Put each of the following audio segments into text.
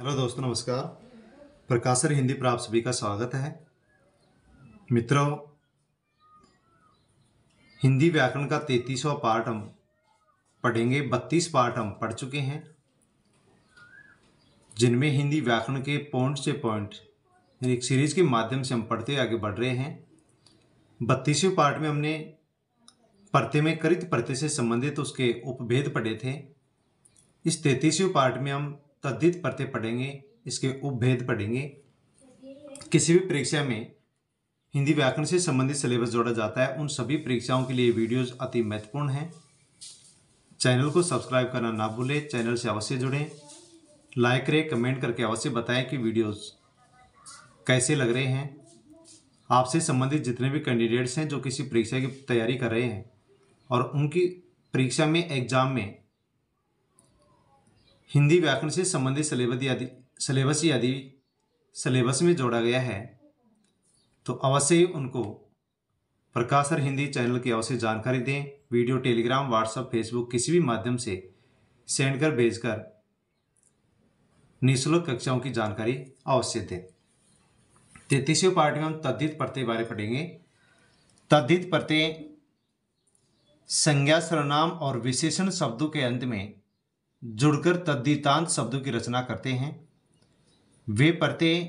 hello दोस्तों नमस्कार प्रकाशर हिंदी पर आप सभी का स्वागत है मित्रों हिंदी व्याकरण का तैतीसवा पाठ हम पढ़ेंगे बत्तीस पाठ हम पढ़ चुके हैं जिनमें हिंदी व्याकरण के पॉइंट से पॉइंट एक सीरीज के माध्यम से हम पढ़ते हुए आगे बढ़ रहे हैं बत्तीसवें पाठ में हमने प्रत्यय में करित प्रत्यय से संबंधित उसके उपभेद पढ़े थे इस तैतीसवें पाठ में हम तद्धित प्रत्यय पढ़ेंगे इसके उपभेद पढ़ेंगे किसी भी परीक्षा में हिंदी व्याकरण से संबंधित सिलेबस जोड़ा जाता है उन सभी परीक्षाओं के लिए वीडियोस अति महत्वपूर्ण हैं चैनल को सब्सक्राइब करना ना भूलें चैनल से अवश्य जुड़ें लाइक करें कमेंट करके अवश्य बताएं कि वीडियोस कैसे लग रहे हैं आपसे संबंधित जितने भी कैंडिडेट्स हैं जो किसी परीक्षा की तैयारी कर रहे हैं और उनकी परीक्षा में एग्जाम में हिंदी व्याकरण से संबंधित सिलेबस यदि सिलेबस यदि सिलेबस में जोड़ा गया है तो अवश्य ही उनको प्रकाशर हिंदी चैनल की अवश्य जानकारी दें वीडियो टेलीग्राम व्हाट्सएप फेसबुक किसी भी माध्यम से सेंड कर भेज कर निःशुल्क कक्षाओं की जानकारी अवश्य दें तैतीसवें पार्ट में हम तद्धित प्रत्यय बारे पढ़ेंगे तद्धित प्रत्यय संज्ञा सर्वनाम और विशेषण शब्दों के अंत में जुड़कर तद्दितांत शब्दों की रचना करते हैं वे प्रत्यय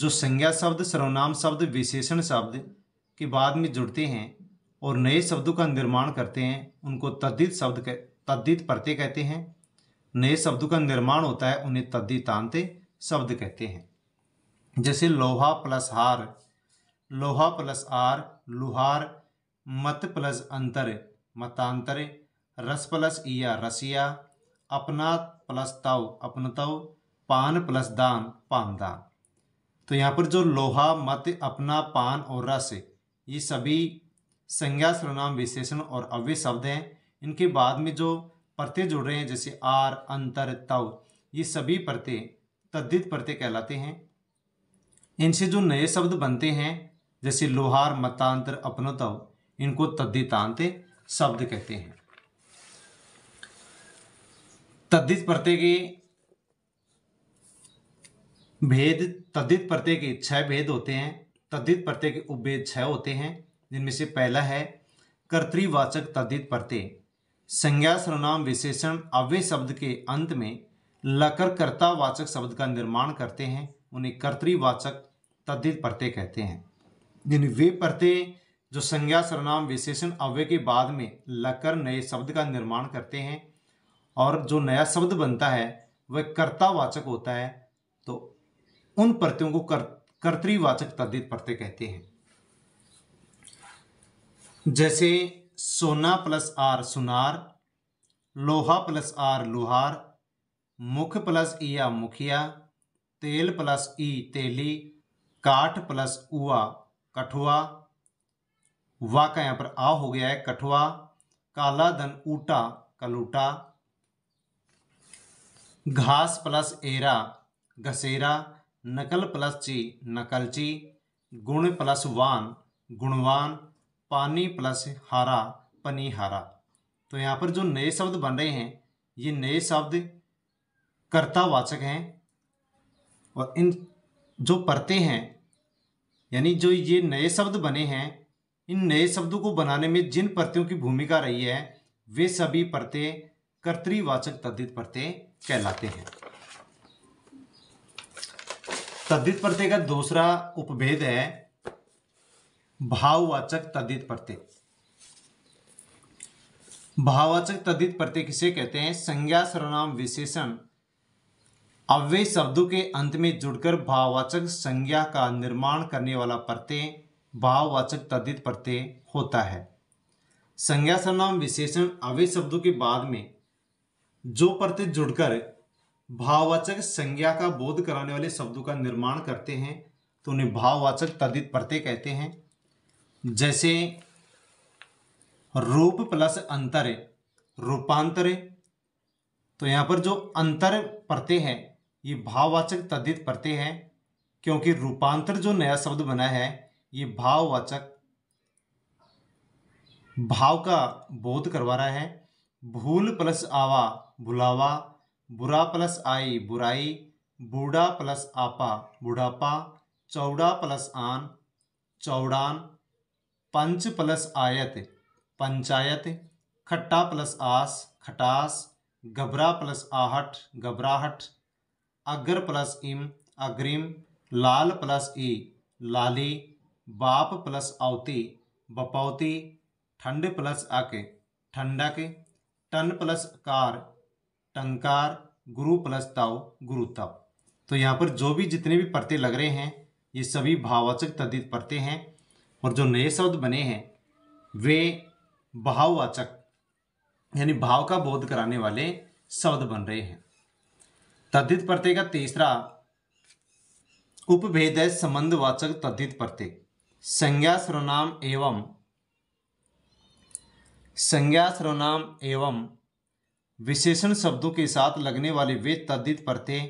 जो संज्ञा शब्द सर्वनाम शब्द विशेषण शब्द के बाद में जुड़ते हैं और नए शब्दों का निर्माण करते हैं उनको तद्दित शब्द कह तद्दित प्रत्यय कहते हैं नए शब्दों का निर्माण होता है उन्हें तद्दितांत शब्द कहते हैं जैसे लोहा प्लस हार लोहा प्लस आर लुहार मत प्लस अंतर मतांतर रस प्लस ईया रसिया अपना प्लस ताऊ अपनताऊ पान प्लस दान पान दान तो यहाँ पर जो लोहा मत अपना पान और रस ये सभी संज्ञा सर्वनाम विशेषण और अव्य शब्द हैं इनके बाद में जो प्रत्यय जुड़ रहे हैं जैसे आर अंतर तव ये सभी प्रत्यय तद्दित प्रत्यय कहलाते हैं इनसे जो नए शब्द बनते हैं जैसे लोहार मतांतर अपनोतव इनको तद्दितांत शब्द कहते हैं तद्धित प्रत्यय के भेद तद्धित प्रत्यय के छह भेद होते हैं तद्धित प्रत्यय के उपभेद छह होते हैं जिनमें से पहला है कर्तृवाचक तद्धित प्रत्यय संज्ञा सर्वनाम विशेषण अव्य शब्द के अंत में लकर कर्तावाचक शब्द का निर्माण करते हैं उन्हें कर्तृवाचक तद्धित प्रत्यय कहते हैं जिन वे प्रत्यय जो संज्ञा सर्वनाम विशेषण अव्य के बाद में लकर नए शब्द का निर्माण करते हैं और जो नया शब्द बनता है वह कर्तावाचक होता है तो उन प्रत्ययों को कर कर्तवाचक तद्धित प्रत्यय कहते हैं जैसे सोना प्लस आर सुनार लोहा प्लस आर लोहार मुख प्लस ई या मुखिया तेल प्लस ई तेली काठ प्लस उआ कठुआ वाक यहाँ पर आ हो गया है कठुआ काला धन ऊटा कलूटा घास प्लस एरा घसेरा नकल प्लस ची नकलची गुण प्लस वान गुणवान पानी प्लस हारा पनीहारा तो यहाँ पर जो नए शब्द बन रहे हैं ये नए शब्द कर्तावाचक हैं और इन जो परते हैं यानी जो ये नए शब्द बने हैं इन नए शब्दों को बनाने में जिन परतों की भूमिका रही है वे सभी परतें कर्तवाचक तद्धित परते कहलाते हैं तद्दित प्रत्यय का दूसरा उपभेद है भाववाचक तद्दित प्रत्यय भाववाचक तद्दित प्रत्यय किसे कहते हैं संज्ञा सर्वनाम विशेषण अव्यय शब्दों के अंत में जुड़कर भाववाचक संज्ञा का निर्माण करने वाला प्रत्यय भाववाचक तद्दित प्रत्यय होता है संज्ञा सर्वनाम विशेषण अव्यय शब्दों के बाद में जो प्रति जुड़कर भाववाचक संज्ञा का बोध कराने वाले शब्दों का निर्माण करते हैं तो उन्हें भाववाचक तदित प्रत्यय कहते हैं जैसे रूप प्लस अंतर रूपांतर तो यहाँ पर जो अंतर प्रत्यय है ये भाववाचक तदित प्रत्यय है क्योंकि रूपांतर जो नया शब्द बना है ये भाववाचक भाव का बोध करवा रहा है भूल प्लस आवा बुलावा बुरा प्लस आई बुराई बूढ़ा प्लस आपा बुढ़ापा चौड़ा प्लस आन चौड़ान पंच प्लस आयत पंचायत खट्टा प्लस आस खटास घबरा प्लस आहट घबराहट अग्र प्लस इम अग्रिम लाल प्लस ई लाली बाप प्लस आवती बपौती ठंड प्लस अक ठंडक टन प्लस कार टंकार गुरु प्लस ताव गुरु तो यहाँ पर जो भी जितने भी परते लग रहे हैं ये सभी भाववाचक तद्धित परते हैं और जो नए शब्द बने हैं वे भाववाचक यानी भाव का बोध कराने वाले शब्द बन रहे हैं तद्धित प्रत्यय का तीसरा उपभेद है संबंधवाचक तद्धित प्रत्यय संज्ञा सर्वनाम एवं संज्ञा सर्वनाम एवं विशेषण शब्दों के साथ लगने वाले वे तद्दित प्रत्यय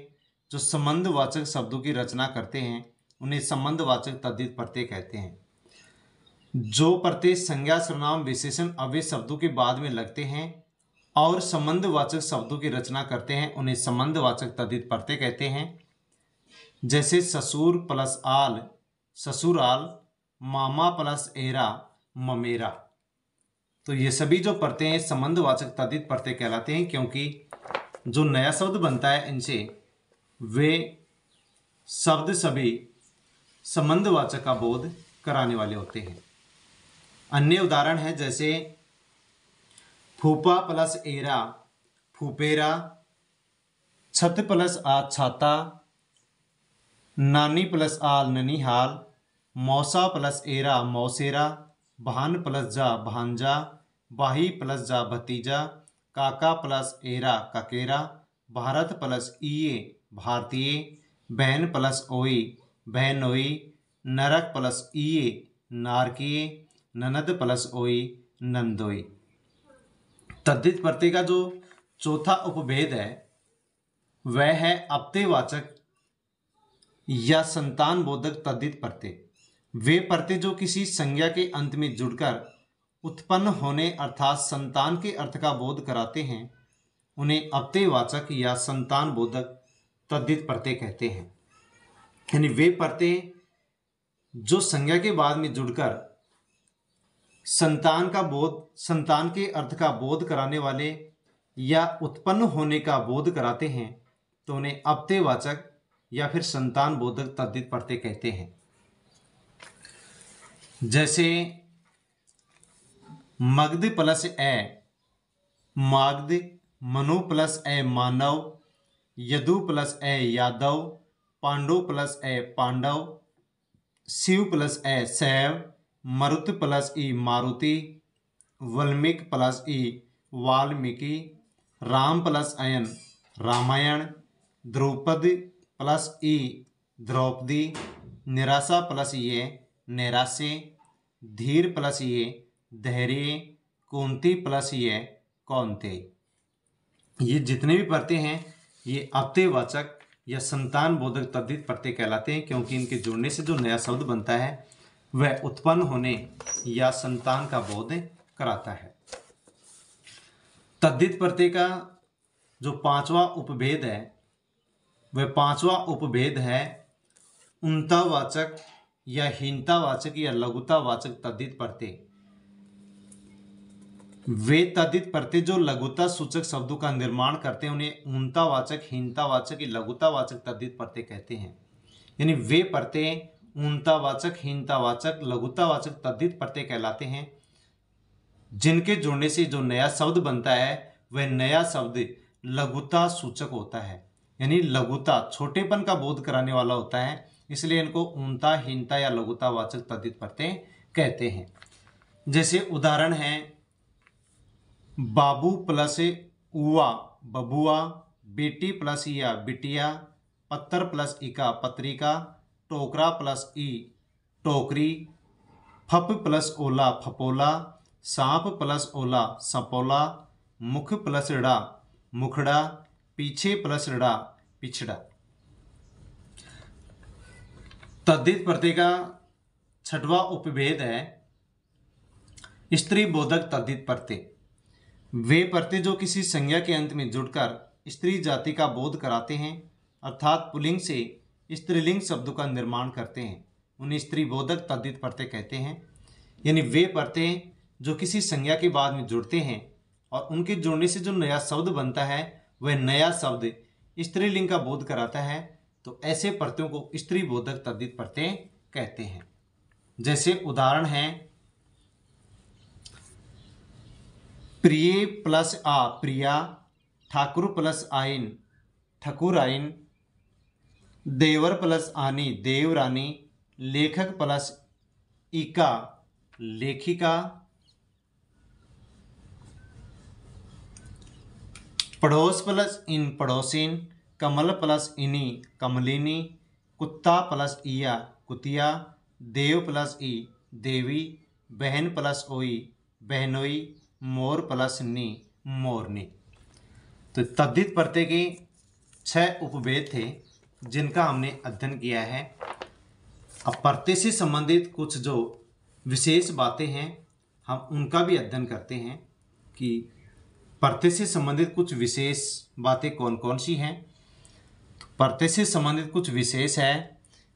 जो संबंधवाचक शब्दों की रचना करते हैं उन्हें संबंधवाचक तद्दित प्रत्यय कहते हैं जो प्रत्यय संज्ञा सर्वनाम विशेषण अव्य शब्दों के बाद में लगते हैं और संबंधवाचक शब्दों की रचना करते हैं उन्हें संबंधवाचक तद्दित प्रत्यय कहते हैं जैसे ससुर प्लस आल ससुराल मामा प्लस एरा ममेरा तो ये सभी जो परते हैं संबंधवाचक तदित परते कहलाते हैं क्योंकि जो नया शब्द बनता है इनसे वे शब्द सभी संबंधवाचक का बोध कराने वाले होते हैं अन्य उदाहरण है जैसे फूपा प्लस एरा फूपेरा छत प्लस आ छाता नानी प्लस आ ननिहाल मौसा प्लस एरा मौसेरा भान प्लस जा भांजा बाही प्लस जा भतीजा काका प्लस एरा ककेरा भारत प्लस ईए भारतीय बहन प्लस ओई बहनोई नरक प्लस ईए नारकीय ननद प्लस ओई नंदोई तद्दित प्रत्यय का जो चौथा उपभेद है वह है अपतेवाचक या संतान बोधक तद्दित प्रत्यय वे प्रत्यय जो किसी संज्ञा के अंत में जुड़कर उत्पन्न होने अर्थात संतान के अर्थ का बोध कराते हैं उन्हें अवतेवाचक या संतान बोधक तद्धित प्रत्यय कहते हैं यानी वे प्रत्यय जो संज्ञा के बाद में जुड़कर संतान का बोध संतान के अर्थ का बोध कराने वाले या उत्पन्न होने का बोध कराते हैं तो उन्हें अव्ययवाचक या फिर संतान बोधक तद्धित प्रत्यय कहते हैं जैसे मग्ध प्लस ए माग्ध मनु प्लस ए मानव यदु प्लस ए यादव पांडु प्लस ए पांडव शिव प्लस ए शैव मरुत प्लस ई मारुति वल्मिक प्लस ई वाल्मीकि राम प्लस अयन रामायण द्रौपदी प्लस ई द्रौपदी निराशा प्लस ये निराशे धीर प्लस ये धैर्य कुंती प्लस ये कौनते ये जितने भी प्रत्यय हैं ये वाचक या संतान बोधक तद्धित प्रत्यय कहलाते हैं क्योंकि इनके जोड़ने से जो नया शब्द बनता है वह उत्पन्न होने या संतान का बोध कराता है तद्धित प्रत्यय का जो पांचवा उपभेद है वह पांचवा उपभेद है उनतावाचक या हीनतावाचक या लघुतावाचक तद्धित पढ़ते वे तद्धित पढ़ते जो लघुता सूचक शब्दों का निर्माण करते हैं उन्हें ऊनतावाचक हीनतावाचक या लघुतावाचक तद्धित पढ़ते कहते हैं यानी वे परते ऊनतावाचक हीनतावाचक लघुतावाचक तद्धित पढ़ते कहलाते हैं जिनके जोड़ने से जो नया शब्द बनता है वह नया शब्द लघुता सूचक होता है यानी लघुता छोटेपन का बोध कराने वाला होता है इसलिए इनको ऊनता हीनता या लघुतावाचक तद्धित प्रत्यय कहते हैं जैसे उदाहरण है बाबू प्लस उवा बबुआ बेटी प्लस या बिटिया पत्थर प्लस इका पत्रिका टोकरा प्लस ई टोकरी फप प्लस ओला फपोला सांप प्लस ओला सपोला मुख प्लस ड़ा मुखड़ा पीछे प्लस ड़ा पिछड़ा तद्धित प्रत्यय का छठवा उपभेद है स्त्री बोधक तद्धित प्रत्यय वे प्रत्यय जो किसी संज्ञा के अंत में जुड़कर स्त्री जाति का बोध कराते हैं अर्थात पुलिंग से स्त्रीलिंग शब्द का निर्माण करते हैं उन्हें स्त्री बोधक तद्दित प्रत्यय कहते हैं यानी वे प्रत्यय जो किसी संज्ञा के बाद में जुड़ते हैं और उनके जुड़ने से जो नया शब्द बनता है वह नया शब्द स्त्रीलिंग का बोध कराता है तो ऐसे प्रत्यों को स्त्री बोधक तद्दित प्रत्यय कहते हैं जैसे उदाहरण है प्रिय प्लस आ प्रिया ठाकुर प्लस आइन ठकुर आइन देवर प्लस आनी देवरानी लेखक प्लस इका लेखिका पड़ोस प्लस इन पड़ोसिन कमल प्लस इनी कमलिनी कुत्ता प्लस इया कुतिया देव प्लस ई देवी बहन प्लस ओई बहनोई मोर प्लस नी मोरनी तो तद्दित प्रत्यय के छः उपभेद थे जिनका हमने अध्ययन किया है अब प्रत्यय से संबंधित कुछ जो विशेष बातें हैं हम उनका भी अध्ययन करते हैं कि प्रत्यय से संबंधित कुछ विशेष बातें कौन कौन सी हैं प्रत्यय से संबंधित कुछ विशेष है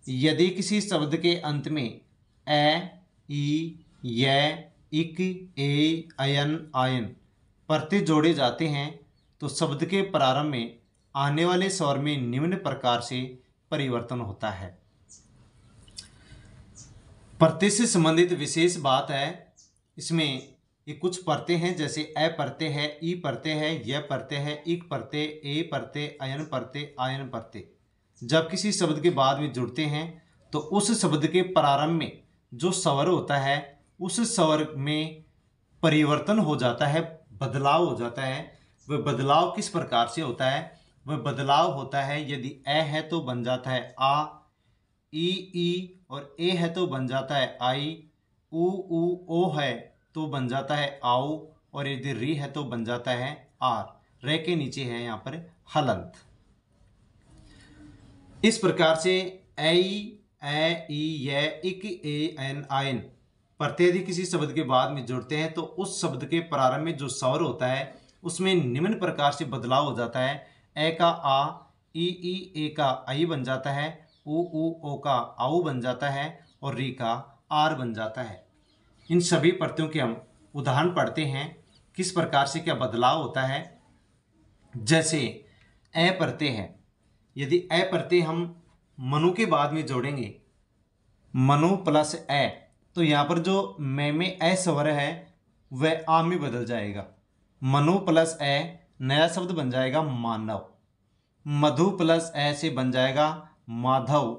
यदि किसी शब्द के अंत में ए ई य इक ए अयन आयन प्रत्यय जोड़े जाते हैं तो शब्द के प्रारंभ में आने वाले स्वर में निम्न प्रकार से परिवर्तन होता है प्रत्यय से संबंधित विशेष बात है इसमें ये कुछ परते हैं जैसे ए परते हैं ई परते हैं य परते हैं इक परते ए परते अयन परते आयन परते जब किसी शब्द के बाद में जुड़ते हैं तो उस शब्द के प्रारंभ में जो स्वर होता है उस स्वर में परिवर्तन हो जाता है बदलाव हो जाता है वह बदलाव किस प्रकार से होता है वह बदलाव होता है यदि ए है तो बन जाता है आ ई ई और ए है तो बन जाता है आई ऊ ऊ ओ है तो बन जाता है आओ और यदि री है तो बन जाता है आर रे के नीचे है यहाँ पर हलंत इस प्रकार से ऐ ए ई इक ए एन आयन प्रत्यधि किसी शब्द के बाद में जुड़ते हैं तो उस शब्द के प्रारंभ में जो स्वर होता है उसमें निम्न प्रकार से बदलाव हो जाता है ए का आ ई ई ए का आई बन जाता है ऊ ऊ ओ का आऊ बन जाता है और री का आर बन जाता है इन सभी प्रतियों के हम उदाहरण पढ़ते हैं किस प्रकार से क्या बदलाव होता है जैसे ए प्रत्यय है यदि ए प्रत्यय हम मनु के बाद में जोड़ेंगे मनु प्लस ए तो यहाँ पर जो मे में ए स्वर है वह आ में बदल जाएगा मनु प्लस ए नया शब्द बन जाएगा मानव मधु प्लस ए से बन जाएगा माधव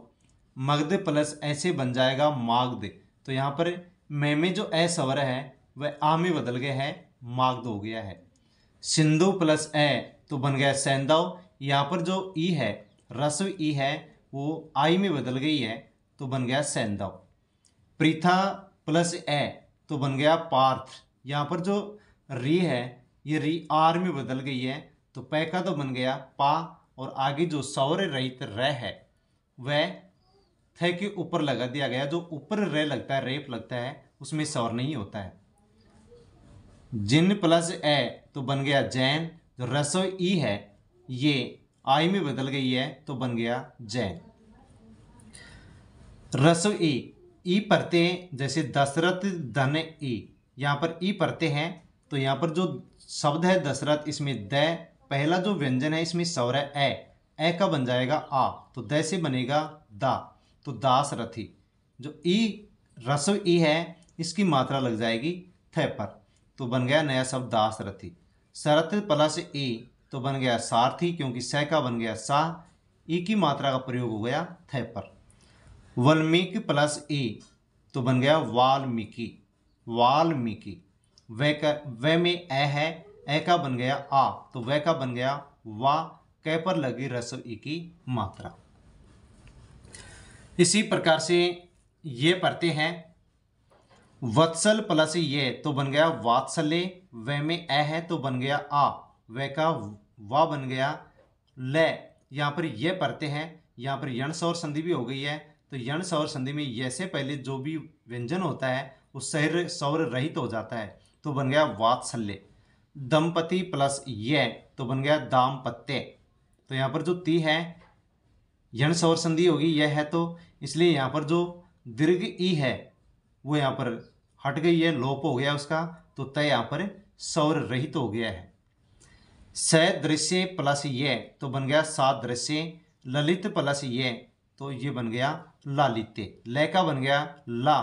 मगध प्लस ए से बन जाएगा माग्ध तो यहाँ पर मे में जो ए सवर है वह आ में बदल गया है मागद हो गया है सिंधु प्लस ए तो बन गया सेंदव यहाँ पर जो ई है रस्व ई है वो आई में बदल गई है तो बन गया सेंदव प्रीथा प्लस ए तो बन गया पार्थ यहाँ पर जो री है ये री आर में बदल गई है तो पैका तो बन गया पा और आगे जो सौर रहित रह है वह थ के ऊपर लगा दिया गया जो ऊपर रे लगता है रेप लगता है उसमें सौर नहीं होता है जिन प्लस ए तो बन गया जैन जो रसो ई है ये आई में बदल गई है तो बन गया जैन रसो ई ई परते जैसे दशरथ धन ई यहाँ पर ई परते हैं तो यहाँ पर जो शब्द है दशरथ इसमें द पहला जो व्यंजन है इसमें सौर ए ए का बन जाएगा आ तो द से बनेगा दा तो दास रथी जो ई रस्व ई है इसकी मात्रा लग जाएगी थ पर तो बन गया नया शब्द दास रथी सरथ प्लस ई तो बन गया सारथी क्योंकि सह का बन गया सा ई की मात्रा का प्रयोग हो गया थ पर वल्मीक प्लस ई तो बन गया वाल्मीकि वाल्मीकि वह का वह में ए है ए का बन गया आ तो वह का बन गया वा कै पर लगी रसव ई की मात्रा इसी प्रकार से ये पढ़ते हैं वत्सल प्लस ये तो बन गया वात्सल्य व में ए है तो बन गया आ व का व बन गया ल यहाँ पर ये पढ़ते हैं यहाँ पर यण सौर संधि भी हो गई है तो यण सौर संधि में ये से पहले जो भी व्यंजन होता है वो सहर सौर रहित हो जाता है तो बन गया वात्सल्य दंपति प्लस ये तो बन गया दाम्पत्य तो यहाँ पर जो ती है यण सौर संधि होगी यह है तो इसलिए यहाँ पर जो दीर्घ ई है वो यहाँ पर हट गई है लोप हो गया उसका तो तय यहाँ पर सौर रहित तो हो गया है स दृश्य प्लस ये तो बन गया सात दृश्य ललित प्लस ये तो ये बन गया लालित्य लय का बन गया ला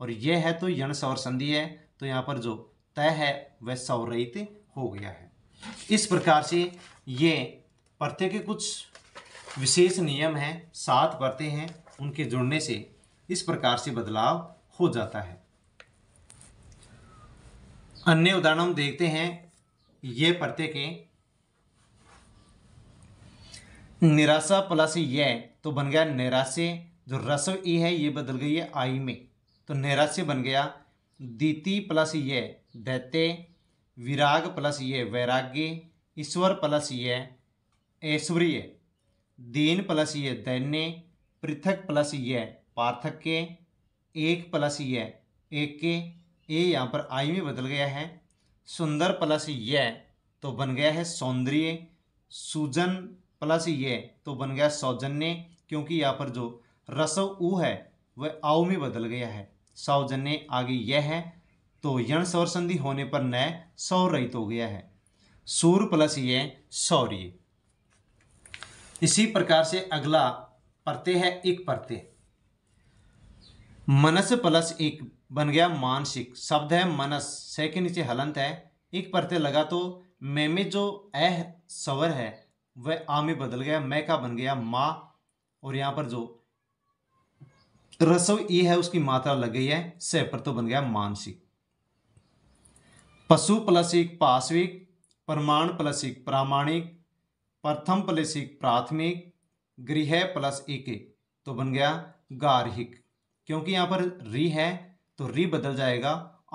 और ये है तो यण सौर संधि है तो यहाँ पर जो तय है वह सौरहित हो गया है इस प्रकार से ये प्रत्येक कुछ विशेष नियम हैं सात परतें हैं उनके जुड़ने से इस प्रकार से बदलाव हो जाता है अन्य उदाहरण हम देखते हैं ये परतें के निराशा प्लस ये तो बन गया निराशे जो रस ई है ये बदल गई है आई में तो निराश्य बन गया दीति प्लस ये दैत्य विराग प्लस ये वैराग्य ईश्वर प्लस ये ऐश्वर्य देन प्लस ये दैन्य पृथक प्लस ये पार्थक्य एक प्लस ये एक के ए यहाँ पर आई में बदल गया है सुंदर प्लस ये तो बन गया है सौंदर्य सूजन प्लस ये तो बन गया सौजन्य क्योंकि यहाँ पर जो रसव ऊ है वह आऊ में बदल गया है सौजन्य आगे यह है तो यण सौर संधि होने पर नय सौरहित हो गया है सूर प्लस ये सौर्य इसी प्रकार से अगला प्रत्यय है एक परते मनस प्लस एक बन गया मानसिक शब्द है मनस से के नीचे हलंत है एक परते लगा तो मे में जो अह सवर है वह आ में बदल गया मैं का बन गया माँ और यहाँ पर जो रसव ई है उसकी मात्रा लग गई है सह पर तो बन गया मानसिक पशु प्लस एक पाशविक प्रमाण प्लस एक प्रामाणिक प्रथम प्लस एक प्राथमिक गृह प्लस एक तो बन गया गार्हिक क्योंकि यहाँ पर री है तो री बदल जाएगा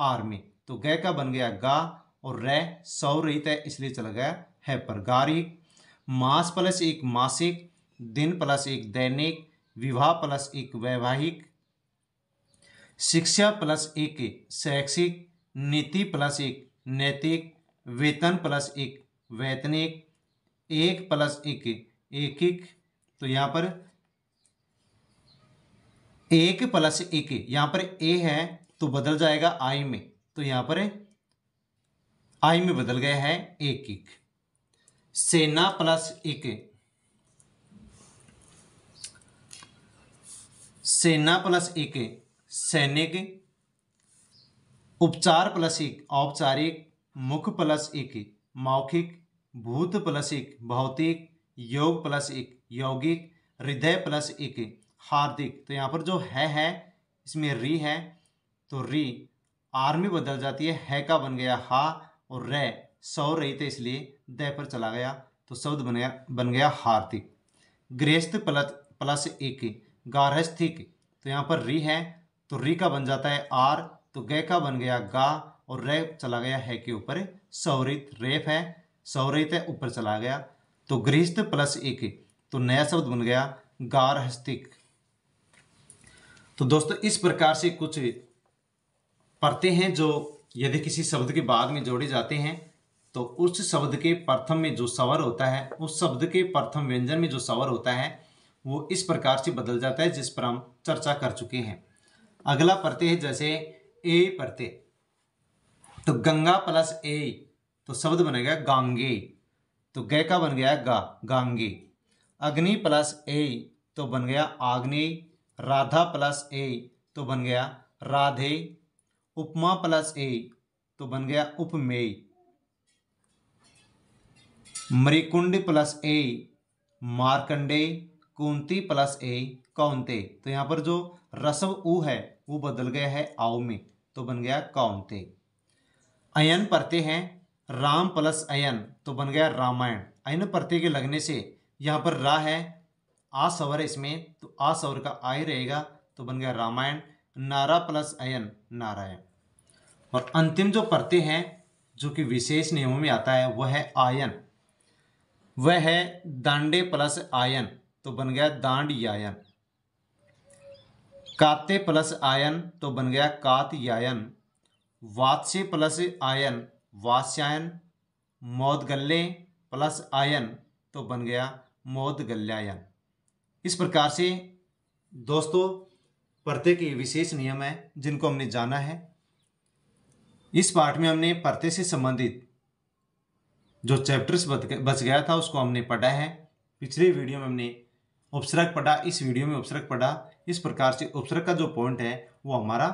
आर में तो गय का बन गया गा और रे सौ रहित है इसलिए चला गया है पर गारिक मास प्लस एक मासिक दिन प्लस एक दैनिक विवाह प्लस एक वैवाहिक शिक्षा प्लस एक शैक्षिक नीति प्लस एक नैतिक वेतन प्लस एक वैतनिक एक प्लस एक एक एक तो यहां पर एक प्लस एक यहां पर ए है तो बदल जाएगा आई में तो यहां पर आई में बदल गया है एक एक सेना प्लस एक सेना प्लस एक सैनिक उपचार प्लस एक औपचारिक मुख प्लस एक मौखिक भूत प्लस एक भौतिक योग प्लस एक यौगिक हृदय प्लस एक हार्दिक तो यहाँ पर जो है है इसमें री है तो री आर में बदल जाती है है का बन गया हा और रे सौ रही थे तो इसलिए दय पर चला गया तो शब्द बन गया बन गया हार्दिक गृहस्थ प्लस प्लस एक गारहस्थिक तो यहाँ पर री है तो री का बन जाता है आर तो गय का बन गया गा और रे चला गया है के ऊपर सौरित रेफ है सौरित है ऊपर चला गया तो गृहस्थ प्लस एक तो नया शब्द बन गया गारहस्तिक तो दोस्तों इस प्रकार से कुछ परते हैं जो यदि किसी शब्द के बाद में जोड़े जाते हैं तो उस शब्द के प्रथम में जो सवर होता है उस शब्द के प्रथम व्यंजन में जो सवर होता है वो इस प्रकार से बदल जाता है जिस पर हम चर्चा कर चुके हैं अगला प्रत्यय है जैसे ए प्रत्यय तो गंगा प्लस ए तो शब्द गया गांगे तो गय का बन गया गा गांगे अग्नि प्लस ए तो बन गया आग्नि राधा प्लस ए तो बन गया राधे उपमा प्लस ए तो बन गया उपमेय मरिकुंड प्लस ए मारकंडे कुंती प्लस ए कौनते तो यहाँ पर जो रसव उ है वो बदल गया है आउ में तो बन गया कौनते अयन पढ़ते हैं राम प्लस अयन तो बन गया रामायण अयन प्रत्यय के लगने से यहाँ पर रा है आ सवर है इसमें तो आ सवर का आय रहेगा तो बन गया रामायण नारा प्लस अयन नारायण और अंतिम जो प्रत्यय है जो कि विशेष नियमों में आता है वह है आयन वह है दांडे प्लस आयन तो बन गया दांड यायन काते प्लस आयन तो बन गया कात यायन वात्स्य प्लस आयन वास्यायन मौदगल्ले प्लस आयन तो बन गया मौदगल्यायन इस प्रकार से दोस्तों परते के विशेष नियम हैं जिनको हमने जाना है इस पाठ में हमने परते से संबंधित जो चैप्टर्स बच गया था उसको हमने पढ़ा है पिछले वीडियो में हमने उपसर्ग पढ़ा इस वीडियो में उपसर्ग पढ़ा इस प्रकार से उपसर्ग का जो पॉइंट है वो हमारा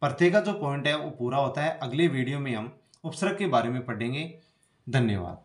प्रत्यय का जो पॉइंट है वो पूरा होता है अगले वीडियो में हम उपसर्ग के बारे में पढ़ेंगे धन्यवाद